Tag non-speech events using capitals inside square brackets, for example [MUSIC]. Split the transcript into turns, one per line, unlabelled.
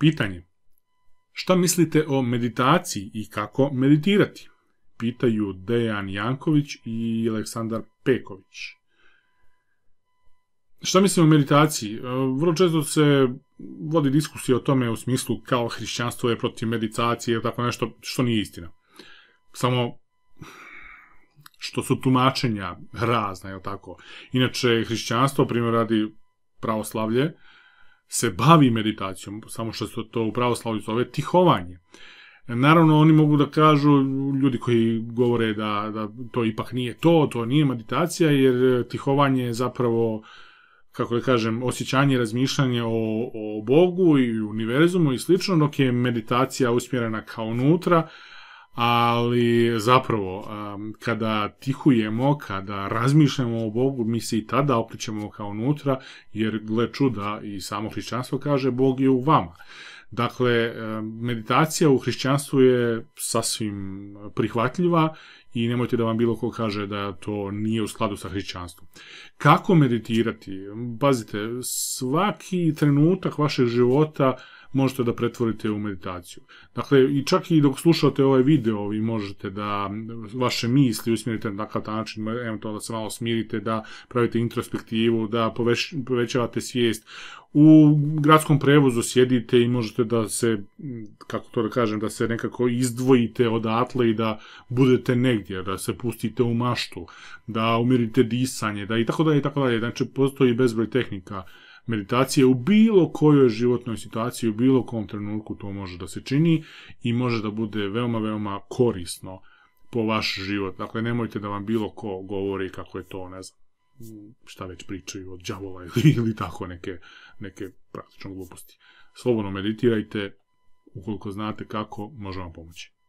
Pitanje. Šta mislite o meditaciji i kako meditirati? Pitaju Dejan Janković i Aleksandar Peković. Šta mislim o meditaciji? E, vrlo često se vodi diskusija o tome u smislu kao hrišćanstvo je protiv meditacije ili tako nešto što nije istina. Samo što su tumačenja razna, je tako? Inače, hrišćanstvo, primjer radi pravoslavlje, se bavi meditacijom, samo što se to u pravoslavlju zove tihovanje. Naravno, oni mogu da kažu, ljudi koji govore da, da to ipak nije to, to nije meditacija, jer tihovanje je zapravo, kako da kažem, osjećanje i razmišljanje o, o Bogu i univerzumu i slično, dok je meditacija usmjerena kao unutra, ali zapravo kada tihujemo, kada razmišljamo o Bogu, mi se i tada okrećemo kao unutra, jer gle čuda i samo hrišćanstvo kaže Bog je u vama. Dakle, meditacija u hrišćanstvu je sasvim prihvatljiva i nemojte da vam bilo ko kaže da to nije u skladu sa hrišćanstvom. Kako meditirati? Pazite, svaki trenutak vašeg života možete da pretvorite u meditaciju. Dakle, i čak i dok slušate ovaj video, vi možete da vaše misli usmjerite na takav način, eventualno da se malo smirite, da pravite introspektivu, da poveš, povećavate svijest. U gradskom prevozu sjedite i možete da se, kako to da kažem, da se nekako izdvojite odatle i da budete negdje, da se pustite u maštu, da umirite disanje, da i tako dalje i tako dalje. Znači, postoji bezbroj tehnika uh, meditacije u bilo kojoj životnoj situaciji, u bilo kom trenutku to može da se čini i može da bude veoma, veoma korisno po vaš život. Dakle, nemojte da vam bilo ko govori kako je to, ne znam, šta već pričaju od đavola ili, [LAUGHS] ili tako neke, neke praktično gluposti. Slobodno meditirajte, ukoliko znate kako, može vam pomoći.